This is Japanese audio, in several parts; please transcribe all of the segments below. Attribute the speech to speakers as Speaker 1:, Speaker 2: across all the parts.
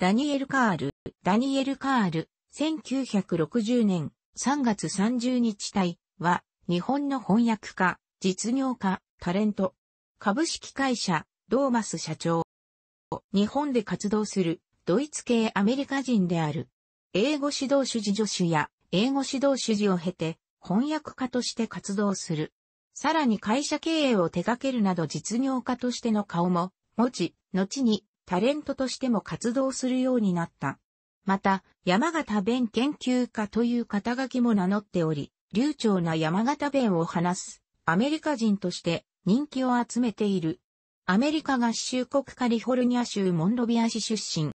Speaker 1: ダニエル・カール、ダニエル・カール、1960年3月30日隊は、日本の翻訳家、実業家、タレント、株式会社、ドーマス社長。日本で活動する、ドイツ系アメリカ人である。英語指導主事助手や、英語指導主事を経て、翻訳家として活動する。さらに会社経営を手掛けるなど実業家としての顔も、持ち、後にタレントとしても活動するようになった。また、山形弁研究家という肩書きも名乗っており、流暢な山形弁を話す、アメリカ人として人気を集めている。アメリカ合衆国カリフォルニア州モンロビア市出身。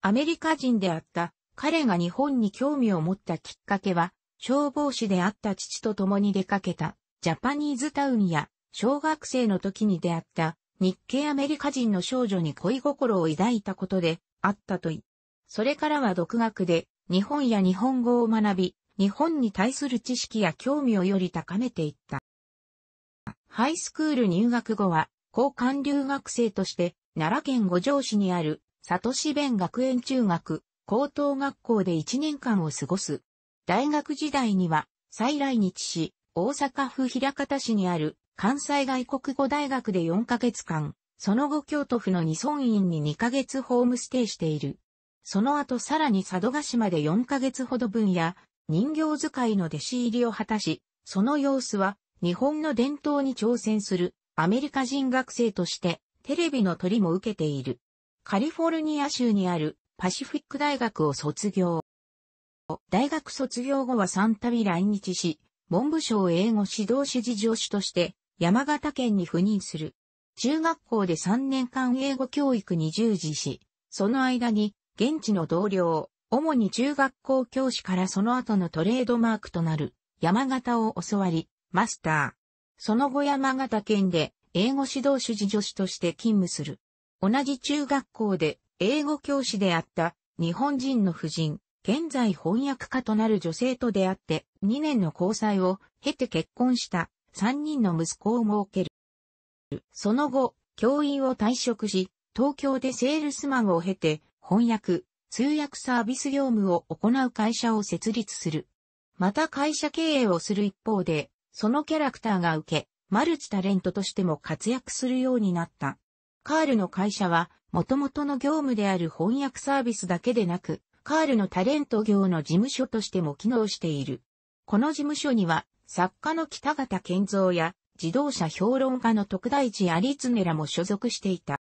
Speaker 1: アメリカ人であった彼が日本に興味を持ったきっかけは、消防士であった父と共に出かけたジャパニーズタウンや小学生の時に出会った日系アメリカ人の少女に恋心を抱いたことであったとい。それからは独学で日本や日本語を学び、日本に対する知識や興味をより高めていった。ハイスクール入学後は、交換留学生として、奈良県五条市にある、里市弁学園中学、高等学校で1年間を過ごす。大学時代には、再来日し、大阪府平方市にある、関西外国語大学で4ヶ月間、その後京都府の二村院に2ヶ月ホームステイしている。その後さらに佐渡島で4ヶ月ほど分や、人形使いの弟子入りを果たし、その様子は、日本の伝統に挑戦する、アメリカ人学生として、テレビの鳥も受けている。カリフォルニア州にある、パシフィック大学を卒業。大学卒業後は3度来日し、文部省英語指導指示助手として、山形県に赴任する。中学校で3年間英語教育に従事し、その間に現地の同僚、主に中学校教師からその後のトレードマークとなる山形を教わり、マスター。その後山形県で英語指導主事助手として勤務する。同じ中学校で英語教師であった日本人の夫人、現在翻訳家となる女性と出会って2年の交際を経て結婚した3人の息子を設ける。その後、教員を退職し、東京でセールスマンを経て、翻訳、通訳サービス業務を行う会社を設立する。また会社経営をする一方で、そのキャラクターが受け、マルチタレントとしても活躍するようになった。カールの会社は、元々の業務である翻訳サービスだけでなく、カールのタレント業の事務所としても機能している。この事務所には、作家の北方健三や自動車評論家の徳大寺有常らも所属していた。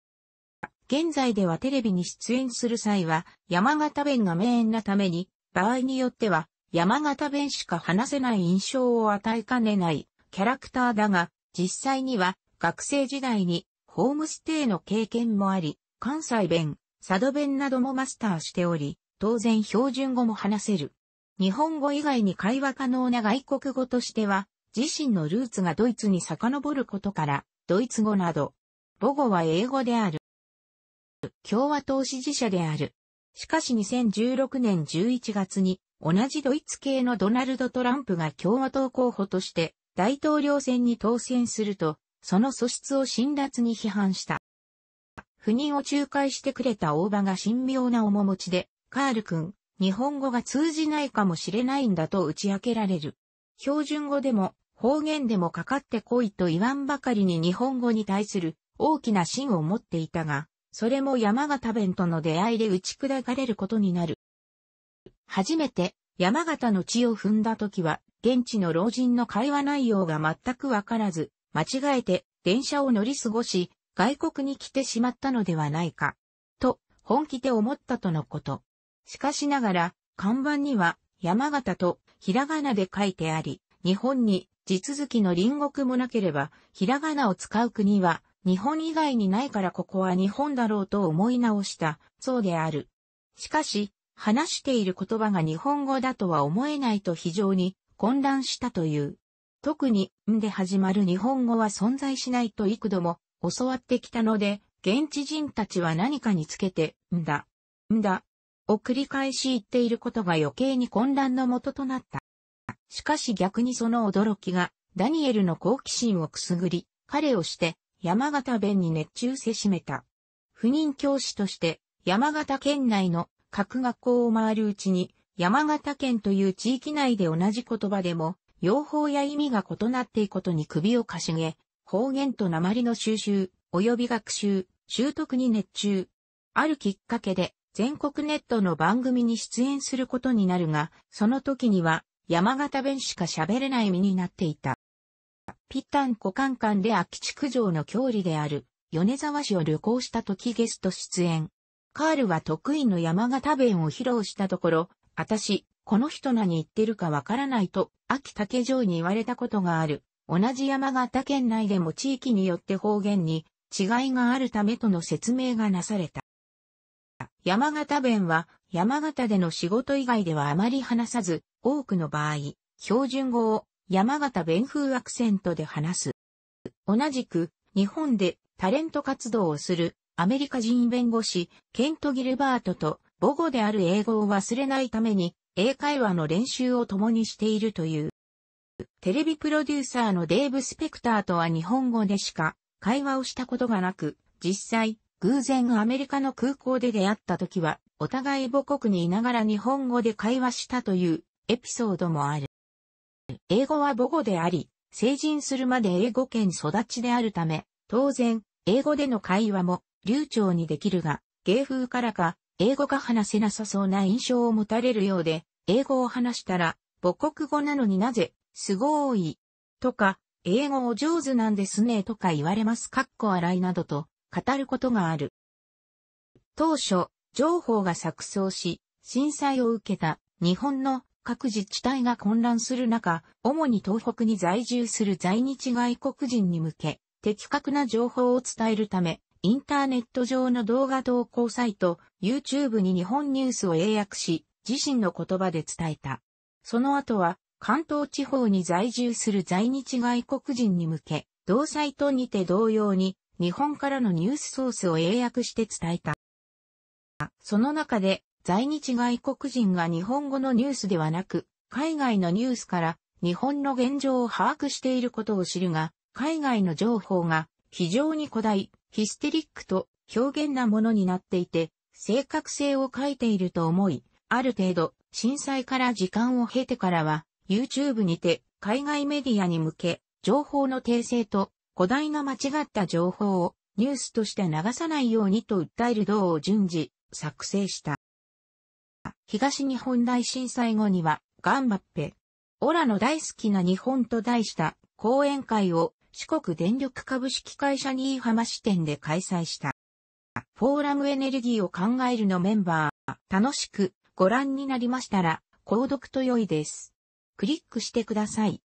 Speaker 1: 現在ではテレビに出演する際は山形弁が名演なために、場合によっては山形弁しか話せない印象を与えかねないキャラクターだが、実際には学生時代にホームステイの経験もあり、関西弁、佐渡弁などもマスターしており、当然標準語も話せる。日本語以外に会話可能な外国語としては、自身のルーツがドイツに遡ることから、ドイツ語など、母語は英語である。共和党支持者である。しかし2016年11月に、同じドイツ系のドナルド・トランプが共和党候補として大統領選に当選すると、その素質を辛辣に批判した。不妊を仲介してくれた大場が神妙な面持ちで、カール君、日本語が通じないかもしれないんだと打ち明けられる。標準語でも方言でもかかってこいと言わんばかりに日本語に対する大きな芯を持っていたが、それも山形弁との出会いで打ち砕かれることになる。初めて山形の地を踏んだ時は、現地の老人の会話内容が全くわからず、間違えて電車を乗り過ごし、外国に来てしまったのではないか、と本気で思ったとのこと。しかしながら、看板には山形とひらがなで書いてあり、日本に地続きの隣国もなければ、ひらがなを使う国は日本以外にないからここは日本だろうと思い直した、そうである。しかし、話している言葉が日本語だとは思えないと非常に混乱したという。特に、んで始まる日本語は存在しないと幾度も教わってきたので、現地人たちは何かにつけて、んだ、んだ、を繰り返し言っていることが余計に混乱のもととなった。しかし逆にその驚きが、ダニエルの好奇心をくすぐり、彼をして、山形弁に熱中せしめた。不任教師として、山形県内の各学校を回るうちに、山形県という地域内で同じ言葉でも、用法や意味が異なっていくことに首をかしげ、方言と鉛の収集、及び学習、習得に熱中。あるきっかけで、全国ネットの番組に出演することになるが、その時には山形弁しか喋れない身になっていた。ピッタン古館館で秋き地区城の郷里である米沢市を旅行した時ゲスト出演。カールは得意の山形弁を披露したところ、私、この人何言ってるかわからないと、秋竹城に言われたことがある。同じ山形県内でも地域によって方言に違いがあるためとの説明がなされた。山形弁は山形での仕事以外ではあまり話さず、多くの場合、標準語を山形弁風アクセントで話す。同じく、日本でタレント活動をするアメリカ人弁護士、ケント・ギルバートと母語である英語を忘れないために、英会話の練習を共にしているという。テレビプロデューサーのデーブ・スペクターとは日本語でしか会話をしたことがなく、実際、偶然アメリカの空港で出会った時は、お互い母国にいながら日本語で会話したというエピソードもある。英語は母語であり、成人するまで英語圏育ちであるため、当然、英語での会話も流暢にできるが、芸風からか、英語が話せなさそうな印象を持たれるようで、英語を話したら、母国語なのになぜ、すごーい、とか、英語お上手なんですねとか言われます。かっこ笑いなどと、語ることがある。当初、情報が錯綜し、震災を受けた日本の各自治体が混乱する中、主に東北に在住する在日外国人に向け、的確な情報を伝えるため、インターネット上の動画投稿サイト、YouTube に日本ニュースを英訳し、自身の言葉で伝えた。その後は、関東地方に在住する在日外国人に向け、同サイトにて同様に、日本からのニュースソースを英訳して伝えた。その中で、在日外国人が日本語のニュースではなく、海外のニュースから日本の現状を把握していることを知るが、海外の情報が非常に古代、ヒステリックと表現なものになっていて、正確性を欠いていると思い、ある程度、震災から時間を経てからは、YouTube にて海外メディアに向け、情報の訂正と誇大な間違った情報をニュースとして流さないようにと訴える道を順次作成した。東日本大震災後には、頑張って、オラの大好きな日本と題した講演会を四国電力株式会社新居浜支店で開催した。フォーラムエネルギーを考えるのメンバー、楽しくご覧になりましたら、購読と良いです。クリックしてください。